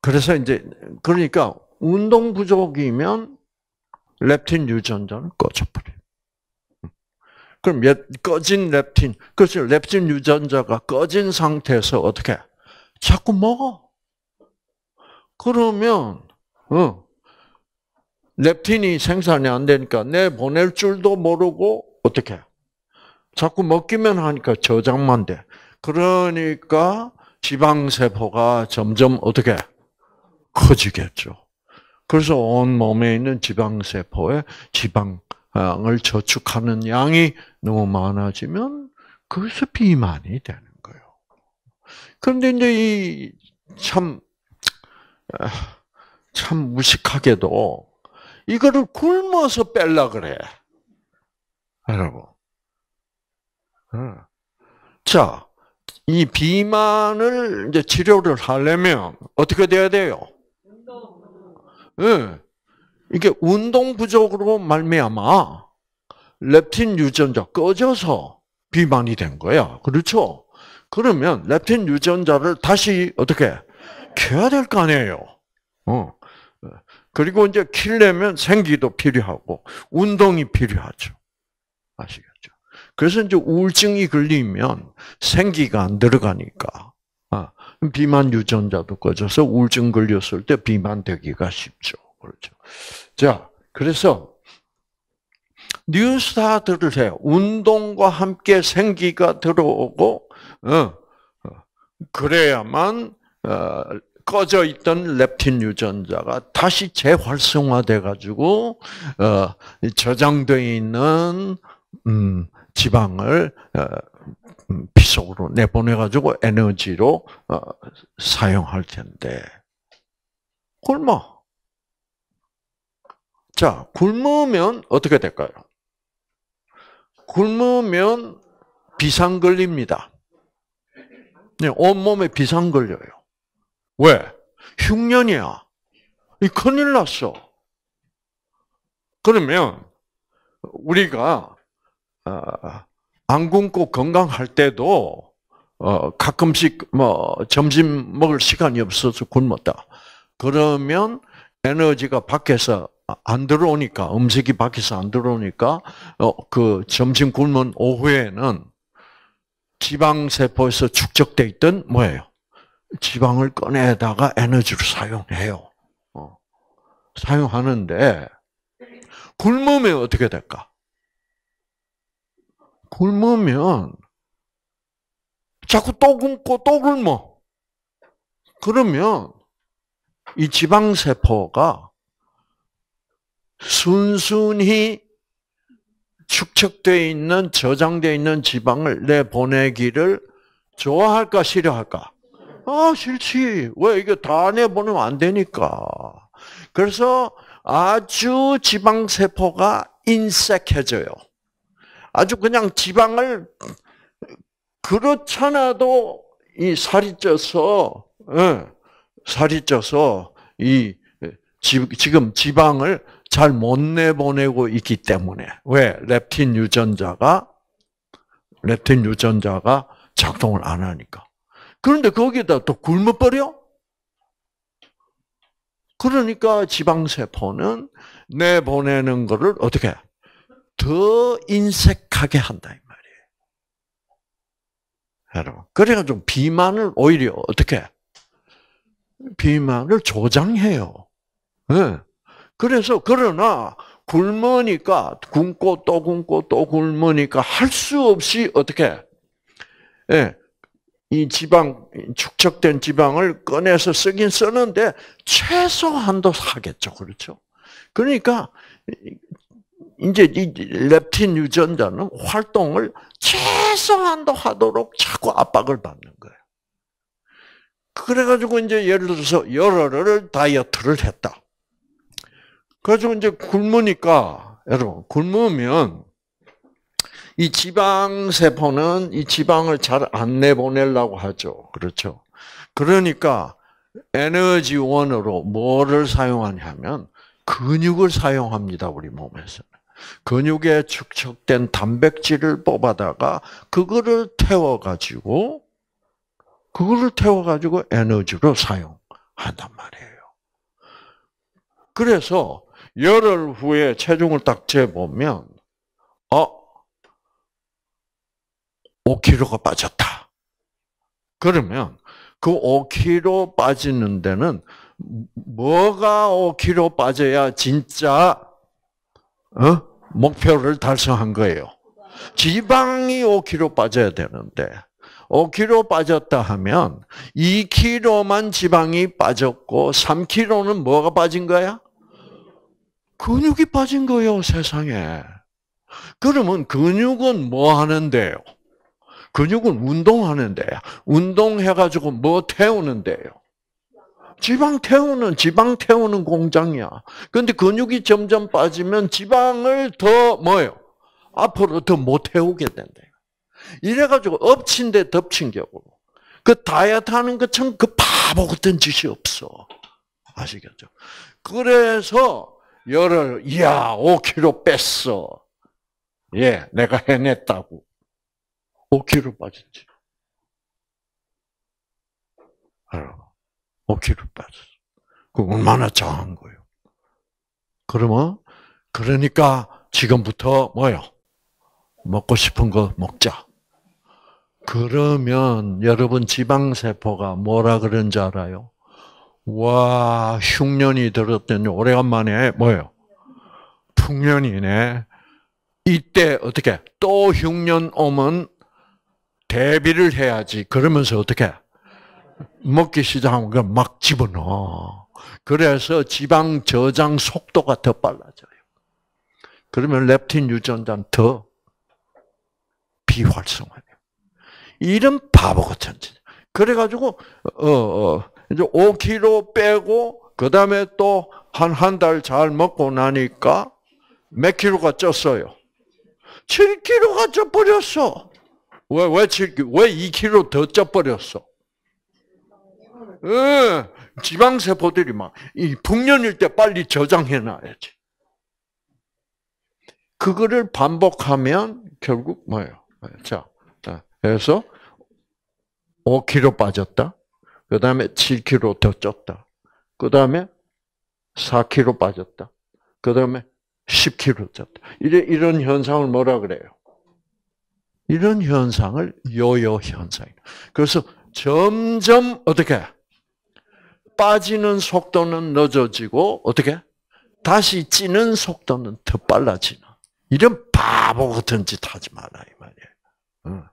그래서 이제 그러니까 운동 부족이면 렙틴 유전자를 꺼져버려. 음. 그럼 꺼진 렙틴, 그래서 그렇죠. 렙틴 유전자가 꺼진 상태에서 어떻게? 자꾸 먹어. 그러면, 어, 렙틴이 생산이 안 되니까 내 보낼 줄도 모르고 어떻게 자꾸 먹기만 하니까 저장만 돼. 그러니까 지방세포가 점점 어떻게 커지겠죠. 그래서 온 몸에 있는 지방세포에 지방을 저축하는 양이 너무 많아지면 그래서 비만이 되는 거예요. 그런데 이제 이참 아, 참 무식하게도 이거를 굶어서 뺄라 그래. 여러분. 어. 자, 이 비만을 이제 치료를 하려면 어떻게 돼야 돼요? 예. 이게 운동 부족으로 말미암아 렙틴 유전자 꺼져서 비만이 된 거야. 그렇죠? 그러면 렙틴 유전자를 다시 어떻게 켜야 될 거 아니에요. 어. 그리고 이제 키려면 생기도 필요하고 운동이 필요하죠. 아시겠죠? 그래서 이제 우울증이 걸리면 생기가 안 들어가니까 아, 비만 유전자도 꺼져서 우울증 걸렸을 때 비만 되기가 쉽죠. 그렇죠. 자, 그래서 뉴스타트를 해요. 운동과 함께 생기가 들어오고, 어, 어, 그래야만 어, 꺼져 있던 렙틴 유전자가 다시 재활성화돼 가지고 어, 저장돼 있는 음, 지방을 어, 음, 피 속으로 내보내 가지고 에너지로 어, 사용할 텐데 굶어. 자, 굶으면 어떻게 될까요? 굶으면 비상 걸립니다. 네, 온몸에 비상 걸려요. 왜? 흉년이야. 이 큰일 났어. 그러면 우리가 안 어, 굶고 건강할 때도 어, 가끔씩 뭐 점심 먹을 시간이 없어서 굶었다. 그러면 에너지가 밖에서 안 들어오니까 음식이 밖에서 안 들어오니까 어, 그 점심 굶은 오후에는 지방 세포에서 축적돼 있던 뭐예요? 지방을 꺼내다가 에너지로 사용해요. 어. 사용하는데 굶으면 어떻게 될까? 굶으면 자꾸 또 굶고 또 굶어. 그러면 이 지방세포가 순순히 축적되어 있는 저장되어 있는 지방을 내보내기를 좋아할까 싫어할까? 아, 싫지. 왜 이게 다 내보내면 안 되니까. 그래서 아주 지방세포가 인색해져요. 아주 그냥 지방을 그렇잖아도 이 살이 쪄서 예, 살이 쪄서 이 지, 지금 지방을 잘 못 내보내고 있기 때문에 왜 렙틴 유전자가 렙틴 유전자가 작동을 안 하니까 그런데 거기에다 또 굶어버려? 그러니까 지방세포는 내보내는 것을 어떻게? 더 인색하게 한다, 이 말이에요. 여러분. 그래가지고 비만을 오히려 어떻게? 비만을 조장해요. 네. 그래서, 그러나, 굶으니까, 굶고 또 굶고 또 굶으니까 할 수 없이 어떻게? 예. 네. 이 지방 축적된 지방을 꺼내서 쓰긴 쓰는데 최소한도 사겠죠, 그렇죠? 그러니까 이제 이 렙틴 유전자는 활동을 최소한도 하도록 자꾸 압박을 받는 거예요. 그래가지고 이제 예를 들어서 열흘을 다이어트를 했다. 그래가지고 이제 굶으니까 여러분 굶으면 이 지방 세포는 이 지방을 잘 안 내보내려고 하죠. 그렇죠. 그러니까 에너지원으로 뭐를 사용하냐면 근육을 사용합니다. 우리 몸에서 근육에 축적된 단백질을 뽑아다가 그거를 태워 가지고 그거를 태워 가지고 에너지로 사용한단 말이에요. 그래서 열흘 후에 체중을 딱 재보면 5kg가 빠졌다. 그러면 그 5kg 빠지는 데는 뭐가 5kg 빠져야 진짜 어? 목표를 달성한 거예요. 지방이 5kg 빠져야 되는데 5kg 빠졌다 하면 2kg만 지방이 빠졌고 3kg는 뭐가 빠진 거야? 근육이 빠진 거예요, 세상에. 그러면 근육은 뭐 하는데요? 근육은 운동하는데 운동해가지고 뭐 태우는데요? 지방 태우는 지방 태우는 공장이야. 근데 근육이 점점 빠지면 지방을 더 뭐요? 앞으로 더 못 태우게 된대. 이래가지고 엎친 데 덮친 경우. 그 다이어트 하는 것처럼 그 바보 같은 짓이 없어. 아시겠죠? 그래서 열을 이야 5kg 뺐어. 예, 내가 해냈다고. 5kg 빠졌지. 여아분 5kg 빠졌어. 그 얼마나 장한 거예요. 그러면, 그러니까 지금부터 뭐요? 먹고 싶은 거 먹자. 그러면 여러분 지방세포가 뭐라 그런 지 알아요? 와, 흉년이 들었더니 오래간만에 뭐예요? 풍년이네. 이때 어떻게 또 흉년 오면 대비를 해야지. 그러면서 어떻게? 먹기 시작하면 막 집어넣어. 그래서 지방 저장 속도가 더 빨라져요. 그러면 렙틴 유전자는 더 비활성화돼요. 이런 바보 같은 짓. 그래가지고 어, 어, 이제 5kg 빼고 그 다음에 또 한 한 달 잘 먹고 나니까 몇 킬로가 쪘어요? 7kg가 쪄버렸어. 왜, 왜왜 2kg 더 쪄버렸어? 응, 지방세포들이 막, 이 풍년일 때 빨리 저장해놔야지. 그거를 반복하면 결국 뭐예요? 자, 그래서 5kg 빠졌다. 그 다음에 7kg 더 쪘다. 그 다음에 4kg 빠졌다. 그 다음에 10kg 쪘다. 이래, 이런 현상을 뭐라 그래요? 이런 현상을 요요 현상이에 그래서 점점 어떻게 빠지는 속도는 늦어지고 어떻게 다시 찌는 속도는 더 빨라지는 이런 바보 같은 짓 하지 마라 이 말이에요. 어.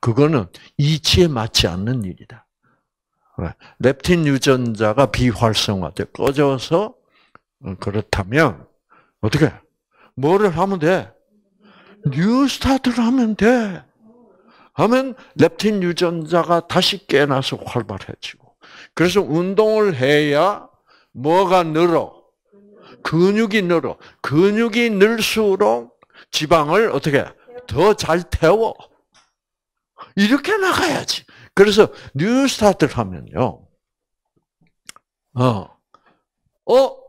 그거는 이치에 맞지 않는 일이다. 렙틴 유전자가 비활성화돼 꺼져서 어, 그렇다면 어떻게 뭐를 하면 돼? 뉴 스타트를 하면 돼. 하면 렙틴 유전자가 다시 깨나서 활발해지고. 그래서 운동을 해야 뭐가 늘어? 근육이 늘어. 근육이 늘수록 지방을 어떻게 더 잘 태워. 이렇게 나가야지. 그래서 뉴 스타트를 하면요. 어. 어?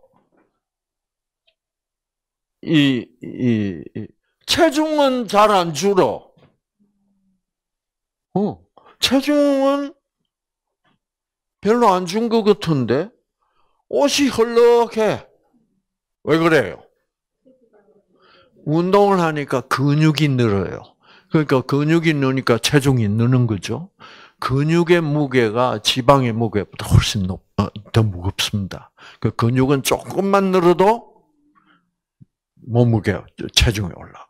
이, 이, 체중은 잘 안 줄어. 어, 체중은 별로 안 준 것 같은데 옷이 헐렁해. 왜 그래요? 운동을 하니까 근육이 늘어요. 그러니까 근육이 느니까 체중이 느는 거죠. 근육의 무게가 지방의 무게보다 훨씬 높, 어, 더 무겁습니다. 그 근육은 조금만 늘어도 몸무게, 체중이 올라.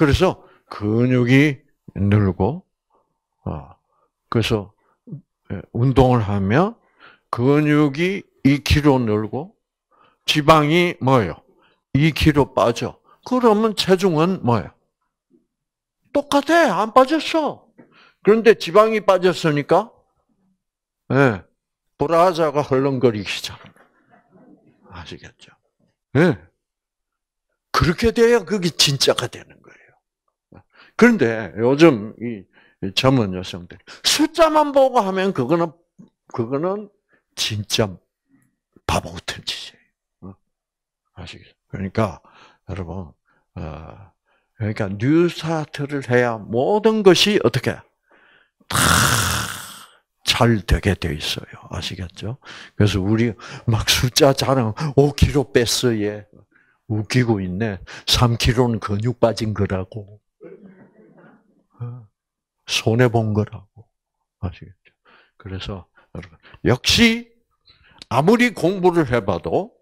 그래서 근육이 늘고, 어, 그래서 예, 운동을 하면 근육이 2kg 늘고 지방이 뭐예요? 2kg 빠져. 그러면 체중은 뭐예요? 똑같아. 안 빠졌어. 그런데 지방이 빠졌으니까 예. 네, 브라자가 헐렁거리기 시작합니다. 아시겠죠? 예. 네. 그렇게 돼야 그게 진짜가 되는 그런데 요즘 이 젊은 여성들 숫자만 보고 하면 그거는 그거는 진짜 바보 같은 짓이에요. 어? 아시겠죠? 그러니까 여러분 어, 그러니까 뉴스타트를 해야 모든 것이 어떻게 다 잘 되게 돼 있어요. 아시겠죠? 그래서 우리 막 숫자 자랑 5kg 뺐어 얘 예. 웃기고 있네. 3kg는 근육 빠진 거라고. 손해 본 거라고 아시겠죠? 그래서 여러분 역시 아무리 공부를 해봐도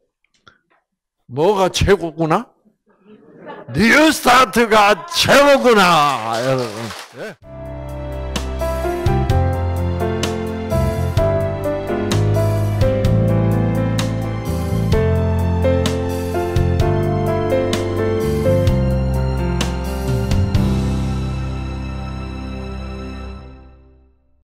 뭐가 최고구나? 뉴스타트가 최고구나 여러분. 네.